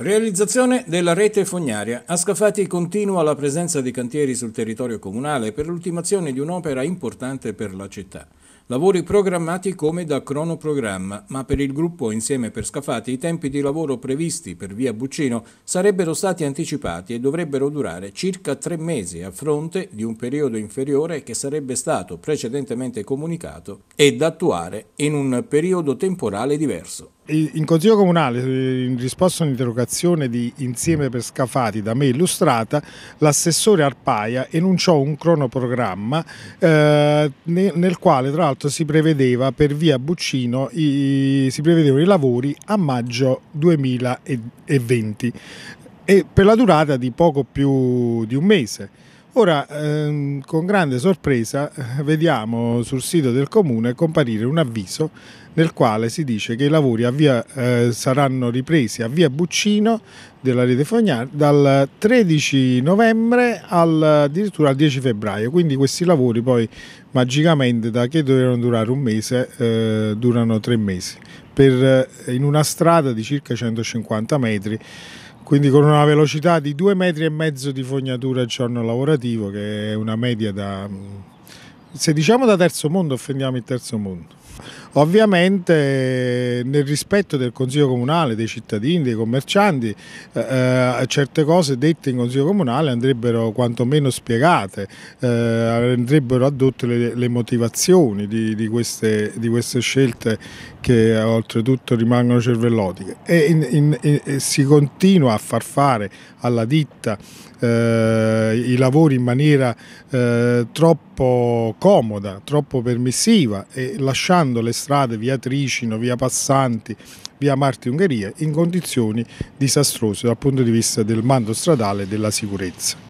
Realizzazione della rete fognaria. A Scafati continua la presenza di cantieri sul territorio comunale per l'ultimazione di un'opera importante per la città. Lavori programmati come da cronoprogramma, ma per il gruppo Insieme per Scafati i tempi di lavoro previsti per via Buccino sarebbero stati anticipati e dovrebbero durare circa tre mesi a fronte di un periodo inferiore che sarebbe stato precedentemente comunicato e da attuare in un periodo temporale diverso. In Consiglio Comunale, eh, in risposta a un'interrogazione di Insieme per Scafati da me illustrata, l'assessore Arpaia enunciò un cronoprogramma eh, nel quale tra l'altro si prevedeva per via Buccino i, si prevedevano i lavori a maggio 2020 e per la durata di poco più di un mese. Ora, ehm, con grande sorpresa, eh, vediamo sul sito del comune comparire un avviso nel quale si dice che i lavori via, eh, saranno ripresi a via Buccino della rete Fognari dal 13 novembre al, addirittura al 10 febbraio, quindi questi lavori poi magicamente da che dovevano durare un mese eh, durano tre mesi, per, eh, in una strada di circa 150 metri quindi con una velocità di due metri e mezzo di fognatura al giorno lavorativo, che è una media da... se diciamo da terzo mondo offendiamo il terzo mondo. Ovviamente nel rispetto del Consiglio Comunale, dei cittadini, dei commercianti, eh, eh, certe cose dette in Consiglio Comunale andrebbero quantomeno spiegate, eh, andrebbero addotte le, le motivazioni di, di, queste, di, queste, scelte che oltretutto rimangono cervellotiche. E in, in, in, si continua a far fare alla ditta eh, i lavori in maniera eh, troppo comoda, troppo permissiva e lasciando bloccando le strade via Tricino, via Passanti, via Marti Ungheria in condizioni disastrose dal punto di vista del mando stradale e della sicurezza.